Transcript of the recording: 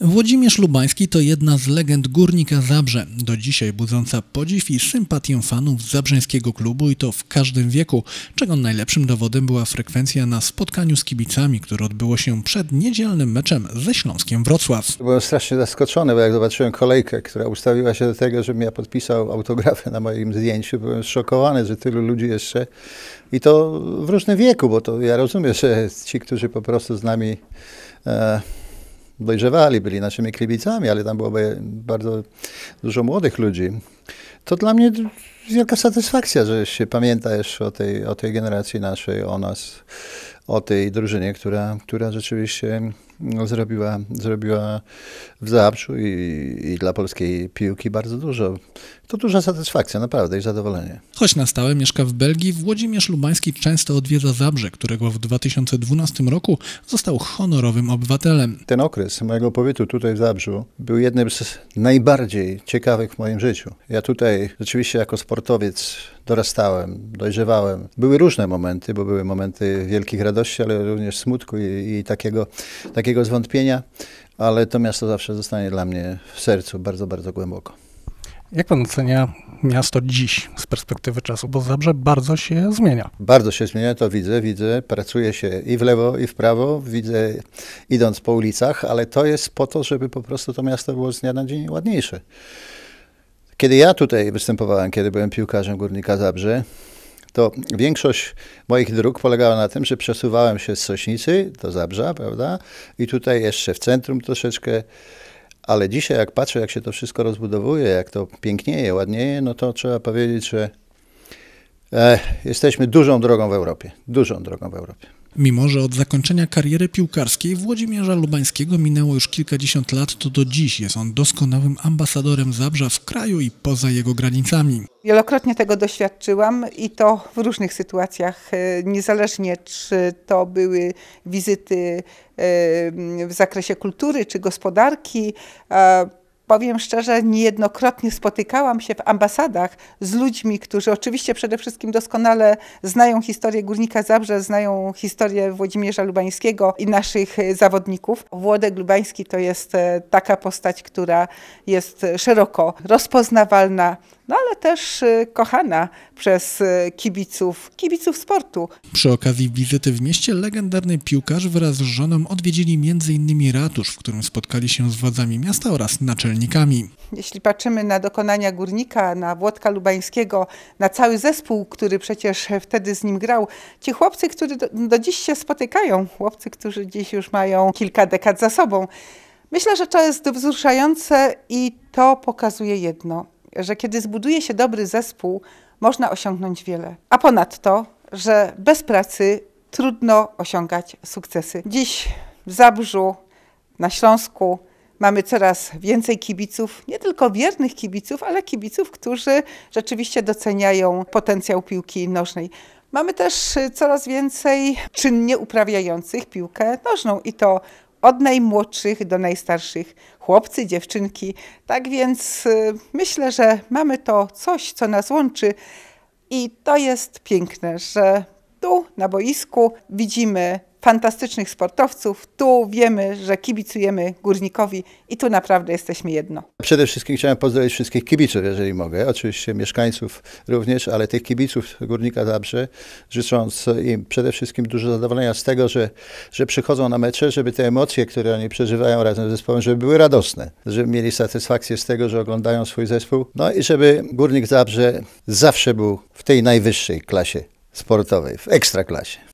Włodzimierz Lubański to jedna z legend górnika Zabrze, do dzisiaj budząca podziw i sympatię fanów zabrzeńskiego klubu i to w każdym wieku, czego najlepszym dowodem była frekwencja na spotkaniu z kibicami, które odbyło się przed niedzielnym meczem ze Śląskiem Wrocław. Byłem strasznie zaskoczony, bo jak zobaczyłem kolejkę, która ustawiła się do tego, żebym ja podpisał autografę na moim zdjęciu, byłem szokowany, że tylu ludzi jeszcze i to w różnym wieku, bo to ja rozumiem, że ci, którzy po prostu z nami... E, dojrzewali, byli naszymi kibicami, ale tam było bardzo dużo młodych ludzi. To dla mnie wielka satysfakcja, że się pamiętasz o tej, o tej generacji naszej, o nas, o tej drużynie, która, która rzeczywiście no, zrobiła, zrobiła w Zabrzu i, i, dla polskiej piłki bardzo dużo. To duża satysfakcja, naprawdę, i zadowolenie. Choć na stałe mieszka w Belgii, Włodzimierz Lubański często odwiedza Zabrze, którego w 2012 roku został honorowym obywatelem. Ten okres mojego pobytu tutaj w Zabrzu był jednym z najbardziej ciekawych w moim życiu. Ja tutaj rzeczywiście jako sportowiec dorastałem, dojrzewałem. Były różne momenty, bo były momenty wielkich radości, ale również smutku i, i takiego, takiego takiego zwątpienia, ale to miasto zawsze zostanie dla mnie w sercu bardzo, bardzo głęboko. Jak pan ocenia miasto dziś z perspektywy czasu? Bo Zabrze bardzo się zmienia. Bardzo się zmienia, to widzę, widzę. Pracuje się i w lewo, i w prawo. Widzę idąc po ulicach, ale to jest po to, żeby po prostu to miasto było z dnia na dzień ładniejsze. Kiedy ja tutaj występowałem, kiedy byłem piłkarzem Górnika Zabrze, to większość moich dróg polegała na tym, że przesuwałem się z Sośnicy do Zabrza, prawda? I tutaj jeszcze w centrum troszeczkę. Ale dzisiaj, jak patrzę, jak się to wszystko rozbudowuje, jak to pięknieje, ładnieje, no to trzeba powiedzieć, że e, jesteśmy dużą drogą w Europie. Dużą drogą w Europie. Mimo, że od zakończenia kariery piłkarskiej Włodzimierza Lubańskiego minęło już kilkadziesiąt lat, to do dziś jest on doskonałym ambasadorem Zabrza w kraju i poza jego granicami. Wielokrotnie tego doświadczyłam i to w różnych sytuacjach, e, niezależnie czy to były wizyty e, w zakresie kultury czy gospodarki, powiem szczerze, niejednokrotnie spotykałam się w ambasadach z ludźmi, którzy oczywiście przede wszystkim doskonale znają historię Górnika Zabrze, znają historię Włodzimierza Lubańskiego i naszych zawodników. Włodek Lubański to jest e, taka postać, która jest szeroko rozpoznawalna, no ale też y, kochana przez y, kibiców, kibiców sportu. Przy okazji wizyty w mieście legendarny piłkarz wraz z żoną odwiedzili m.in. ratusz, w którym spotkali się z władzami miasta oraz naczelnikami. Jeśli patrzymy na dokonania Górnika, na Włodka Lubańskiego, na cały zespół, który przecież wtedy z nim grał, ci chłopcy, którzy do, do dziś się spotykają, chłopcy, którzy dziś już mają kilka dekad za sobą, Myślę, że to jest wzruszające i to pokazuje jedno że kiedy zbuduje się dobry zespół, można osiągnąć wiele. A ponadto, że bez pracy trudno osiągać sukcesy. Dziś w Zabrzu, na Śląsku, mamy coraz więcej kibiców, nie tylko wiernych kibiców, ale kibiców, którzy rzeczywiście doceniają potencjał piłki nożnej. Mamy też coraz więcej czynnie uprawiających piłkę nożną i to od najmłodszych do najstarszych chłopcy, dziewczynki. Tak więc y, myślę, że mamy to coś, co nas łączy i to jest piękne, że tu na boisku widzimy fantastycznych sportowców, tu wiemy, że kibicujemy górnikowi i tu naprawdę jesteśmy jedno. Przede wszystkim chciałem pozdrowić wszystkich kibiców, jeżeli mogę, oczywiście mieszkańców również, ale tych kibiców górnika Zabrze, życząc im przede wszystkim dużo zadowolenia z tego, że, że przychodzą na mecze, żeby te emocje, które oni przeżywają razem z zespołem, żeby były radosne, żeby mieli satysfakcję z tego, że oglądają swój zespół, no i żeby górnik Zabrze zawsze był w tej najwyższej klasie sportowej w ekstraklasie.